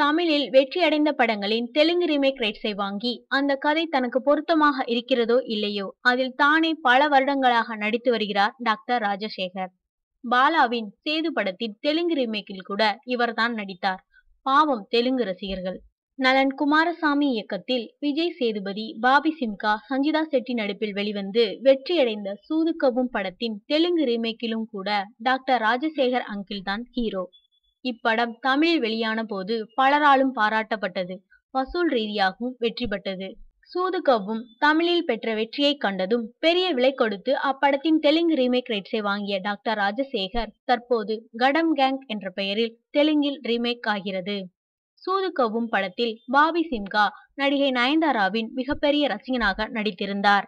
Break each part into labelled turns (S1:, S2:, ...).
S1: தமிழில் வெற்றியடைந்த படங்களின் தெலுங்கு ரீமேக் ரைட்ஸை வாங்கி அந்த கதை தனக்கு பொருத்தமாக இருக்கிறதோ இல்லையோ அதில் தானே பல வருடங்களாக நடித்து வருகிறார் டாக்டர் ராஜசேகர் பாலாவின் சேது படத்தின் தெலுங்கு ரீமேக்கில் கூட இவர்தான் நடித்தார் பாவம் தெலுங்கு ரசிகர்கள் நலன் குமாரசாமி இயக்கத்தில் விஜய் சேதுபதி பாபி சிம்கா சஞ்சிதா செட்டி நடிப்பில் வெளிவந்து வெற்றியடைந்த சூதுக்கவும் படத்தின் தெலுங்கு ரீமேக்கிலும் கூட டாக்டர் ராஜசேகர் அங்கில் தான் ஹீரோ இப்படம் தமிழில் வெளியான போது பலராலும் பாராட்டப்பட்டது வசூல் ரீதியாகவும் வெற்றி பெற்றது சூது கவ்வும் தமிழில் பெற்ற வெற்றியை கண்டதும் பெரிய விலை கொடுத்து அப்படத்தின் தெலுங்கு ரீமேக் ரைட்ஸை வாங்கிய டாக்டர் ராஜசேகர் தற்போது கடம் கேங் என்ற பெயரில் தெலுங்கில் ரீமேக் ஆகிறது சூது கவ்வும் படத்தில் பாபி சிம்கா நடிகை நயன்தாராவின் மிகப்பெரிய ரசிகனாக நடித்திருந்தார்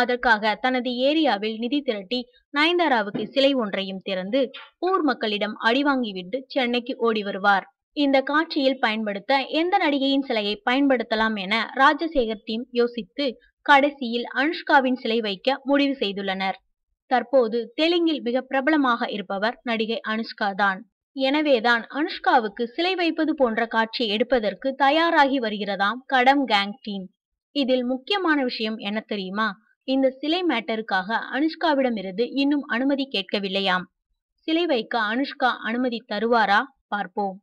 S1: அதற்காக தனது ஏரியாவில் நிதி திரட்டி நயன்தாராவுக்கு சிலை ஒன்றையும் திறந்து ஊர் மக்களிடம் அடிவாங்கிவிட்டு சென்னைக்கு ஓடி வருவார் இந்த காட்சியில் பயன்படுத்த எந்த நடிகையின் சிலையை பயன்படுத்தலாம் என ராஜசேகர் டீம் யோசித்து கடைசியில் அனுஷ்காவின் சிலை வைக்க முடிவு செய்துள்ளனர் தற்போது தெலுங்கில் மிக பிரபலமாக இருப்பவர் நடிகை அனுஷ்கா தான் எனவேதான் அனுஷ்காவுக்கு சிலை வைப்பது போன்ற காட்சி எடுப்பதற்கு தயாராகி வருகிறதாம் கடம் கேங் டீம் இதில் முக்கியமான விஷயம் என்ன தெரியுமா இந்த சிலை மேட்டருக்காக அனுஷ்காவிடமிருந்து இன்னும் அனுமதி கேட்கவில்லையாம் சிலை வைக்க அனுஷ்கா அனுமதி தருவாரா பார்ப்போம்